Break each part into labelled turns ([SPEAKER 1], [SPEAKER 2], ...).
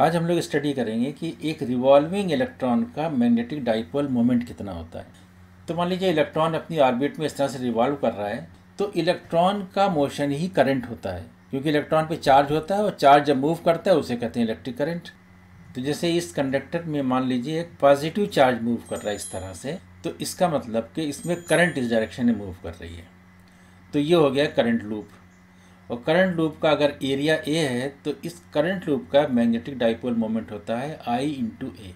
[SPEAKER 1] आज हम लोग स्टडी करेंगे कि एक रिवॉल्विंग इलेक्ट्रॉन का मैग्नेटिक डाइपोल मोमेंट कितना होता है तो मान लीजिए इलेक्ट्रॉन अपनी ऑर्बिट में इस तरह से रिवॉल्व कर रहा है तो इलेक्ट्रॉन का मोशन ही करंट होता है क्योंकि इलेक्ट्रॉन पे चार्ज होता है और चार्ज जब मूव करता है उसे कहते हैं इलेक्ट्रिक करंट तो जैसे इस कंडक्टर में मान लीजिए एक पॉजिटिव चार्ज मूव कर रहा है इस तरह से तो इसका मतलब कि इसमें करंट इस डायरेक्शन में मूव कर रही है तो ये हो गया करंट लूप और करंट लूप का अगर एरिया ए है तो इस करंट लूप का मैग्नेटिक डाइपोल मोमेंट होता है आई इंटू ए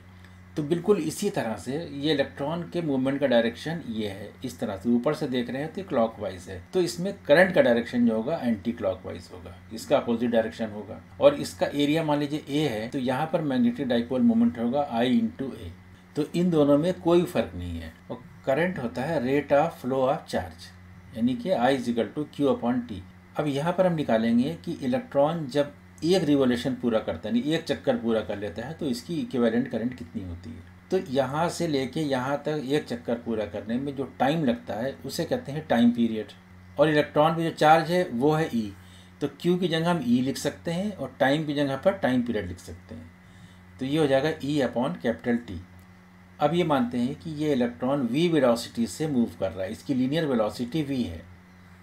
[SPEAKER 1] तो बिल्कुल इसी तरह से ये इलेक्ट्रॉन के मूवमेंट का डायरेक्शन ये है इस तरह से ऊपर से देख रहे हैं तो क्लॉक वाइज है तो इसमें करंट का डायरेक्शन जो होगा एंटी क्लॉक वाइज होगा इसका अपोजिट डायरेक्शन होगा और इसका एरिया मान लीजिए ए है तो यहाँ पर मैग्नेटिक डाइपोल मूवमेंट होगा आई इंटू ए तो इन दोनों में कोई फर्क नहीं है और करंट होता है rate of flow of charge यानी कि I is equal to Q upon T अब यहाँ पर हम निकालेंगे कि इलेक्ट्रॉन जब एक रिवोल्यूशन पूरा करता है एक चक्कर पूरा कर लेता है तो इसकी इक्वेलेंट करंट कितनी होती है तो यहाँ से लेके यहाँ तक एक चक्कर पूरा करने में जो टाइम लगता है उसे कहते हैं टाइम पीरियड और इलेक्ट्रॉन पर जो चार्ज है वो है ई e. तो क्यू की जगह हम ई e लिख सकते हैं और टाइम की जगह पर टाइम पीरियड लिख सकते हैं तो ये हो जाएगा ई अपॉन कैपिटल टी अब ये मानते हैं कि ये इलेक्ट्रॉन वी वेलोसिटी से मूव कर रहा है इसकी लीनियर वेलोसिटी वी है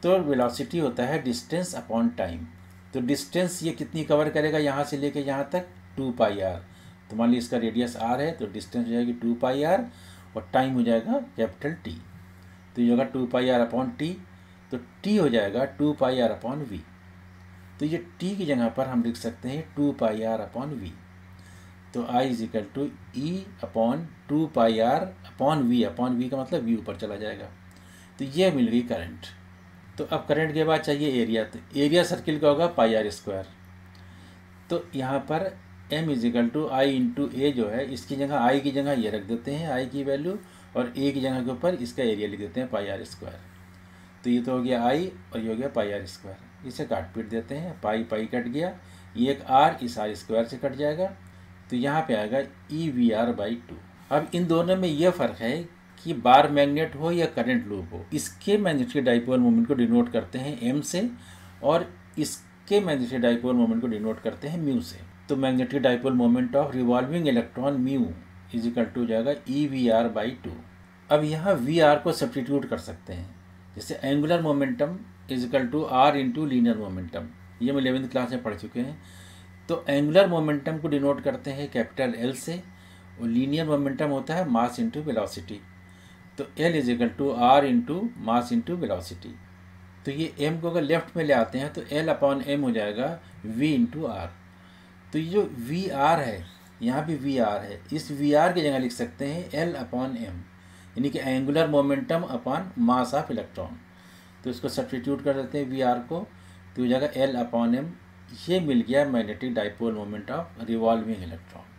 [SPEAKER 1] तो वेलोसिटी होता है डिस्टेंस अपॉन टाइम तो डिस्टेंस ये कितनी कवर करेगा यहाँ से लेके यहाँ तक टू पाई आर तो मान लीजिए इसका रेडियस आर है तो डिस्टेंस हो जाएगी टू पाई आर और टाइम हो जाएगा कैपिटल टी तो ये होगा two pi R upon T तो टी हो जाएगा two pi R upon V तो ये टी की जगह पर हम लिख सकते हैं two pi R upon V तो I is equal to E upon two pi R upon V upon V का मतलब वी ऊपर चला जाएगा तो ये मिल गई करंट तो अब करंट के बाद चाहिए एरिया तो एरिया सर्किल का होगा पाई आर स्क्वायर तो यहाँ पर M is equal to I into A जो है इसकी जगह आई की जगह ये रख देते हैं आई की वैल्यू और ए की जगह के ऊपर इसका एरिया लिख देते हैं पाई आर स्क्वायर तो ये तो हो गया आई और ये हो गया पाई आर स्क्वायर इसे काट पीट देते हैं पाई पाई कट गया ये एक आर इस आर स्क्वायर से कट जाएगा तो यहाँ पे आएगा E V R by two अब इन दोनों में ये फ़र्क है कि बार मैग्नेट हो या करंट लूप हो इसके मैग्नेटिक डाइपोल मोमेंट को डिनोट करते हैं एम से और इसके मैग्नेटिक डाइपोल मोमेंट को डिनोट करते हैं म्यू से तो magnetic dipole moment of revolving electron mu is equal to हो जाएगा E V R by two अब यहाँ वी आर को सब्सटीट्यूट कर सकते हैं जैसे angular momentum is equal to R into linear momentum ये हम इलेवेंथ क्लास में पढ़ चुके हैं तो एंगुलर मोमेंटम को डिनोट करते हैं कैपिटल एल से और लीनियर मोमेंटम होता है मास इंटू वेलोसिटी तो L is equal to R into mass into velocity तो ये एम को अगर लेफ्ट में ले आते हैं तो एल अपॉन एम हो जाएगा वी इंटू आर तो ये जो वी आर है यहाँ भी वी आर है इस वी आर की जगह लिख सकते हैं एल अपॉन एम यानी कि angular momentum upon mass of electron तो इसको सब्सटीट्यूट कर देते हैं वी आर को तो हो जाएगा एल अपॉन एम ये मिल गया magnetic dipole moment of revolving electron